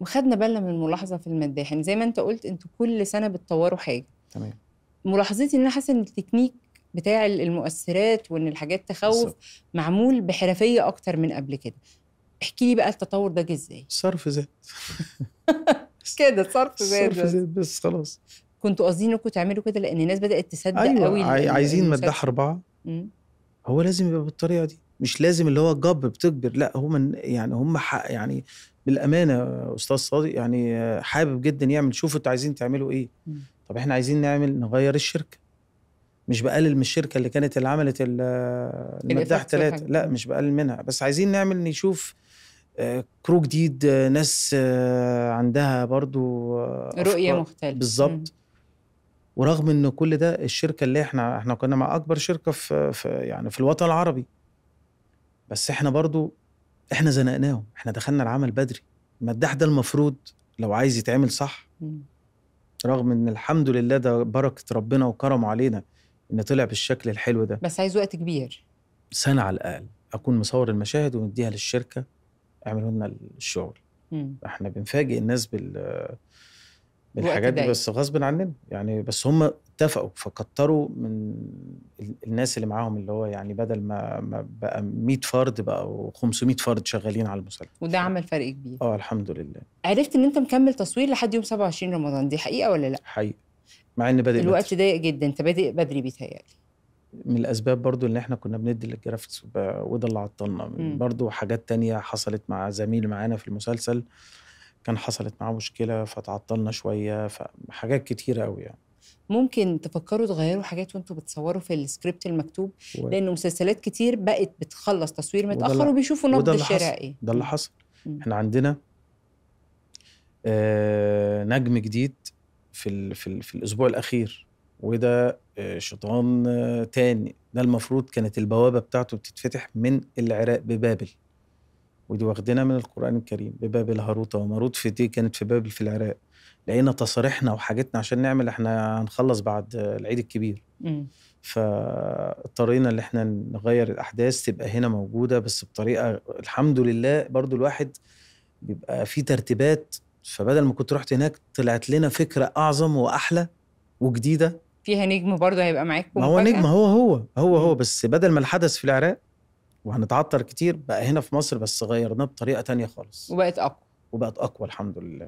وخدنا بالنا من الملاحظه في المداحن زي ما انت قلت انتوا كل سنه بتطوروا حاجه تمام ملاحظتي ان انا حاسه ان التكنيك بتاع المؤثرات وان الحاجات تخوف بالزبط. معمول بحرفيه اكتر من قبل كده احكي لي بقى التطور ده جه ازاي صرف زاد كده صرف زاد صرف زاد بس خلاص كنتوا قاصدين انكم تعملوا كده لان الناس بدات تصدق أيوة قوي عايزين مداح اربعه هو لازم يبقى بالطريقه دي مش لازم اللي هو الجبر بتجبر لا هم يعني هم حق يعني بالامانه استاذ صادق يعني حابب جدا يعمل شوفوا انتوا عايزين تعملوا ايه طب احنا عايزين نعمل نغير الشركه مش بقلل من الشركه اللي كانت اللي عملت المداح ثلاثه لا مش بقلل منها بس عايزين نعمل نشوف كرو آه، جديد آه، ناس آه، عندها برضو رؤيه مختلفه بالظبط ورغم ان كل ده الشركه اللي احنا احنا كنا مع اكبر شركه في, في يعني في الوطن العربي بس احنا برضو احنا زنقناهم احنا دخلنا العمل بدري المداح ده المفروض لو عايز يتعمل صح رغم ان الحمد لله ده بركه ربنا وكرمه علينا ان طلع بالشكل الحلو ده بس عايز وقت كبير سنه على الاقل اكون مصور المشاهد ومديها للشركه اعملوا لنا الشغل احنا بنفاجئ الناس بال الحاجات دي بس غصب عننا يعني بس هم اتفقوا فكتروا من الناس اللي معاهم اللي هو يعني بدل ما, ما بقى 100 فرد بقى 500 فرد شغالين على المسلسل وده عمل فرق كبير اه الحمد لله عرفت ان انت مكمل تصوير لحد يوم 27 رمضان دي حقيقه ولا لا؟ حقيقه مع ان بادئ الوقت ضيق جدا انت بادئ بدري بيتهيألي من الاسباب برضو ان احنا كنا بندي للجرافيكس وده اللي عطلنا برضو حاجات تانية حصلت مع زميل معانا في المسلسل كان حصلت معاه مشكله فتعطلنا شويه فحاجات كتيره قوي يعني ممكن تفكروا تغيروا حاجات وانتوا بتصوروا في السكريبت المكتوب و... لانه مسلسلات كتير بقت بتخلص تصوير متاخر وبيشوفوا نبض الشارع ايه ده اللي حصل احنا عندنا آه نجم جديد في ال في, ال في الاسبوع الاخير وده آه شيطان آه تاني ده المفروض كانت البوابه بتاعته بتتفتح من العراق ببابل ودي واخدينها من القرآن الكريم بباب هاروت وماروت في دي كانت في بابل في العراق لقينا تصاريحنا وحاجتنا عشان نعمل احنا هنخلص بعد العيد الكبير فاضطرينا ان احنا نغير الاحداث تبقى هنا موجوده بس بطريقه الحمد لله برضو الواحد بيبقى في ترتيبات فبدل ما كنت رحت هناك طلعت لنا فكره اعظم واحلى وجديده فيها نجم برضه هيبقى معاك ما هو نجم هو هو هو هو بس بدل ما الحدث في العراق وهنتعطر كتير بقى هنا في مصر بس غيرناه بطريقه تانية خالص وبقت اقوى وبقت اقوى الحمد لله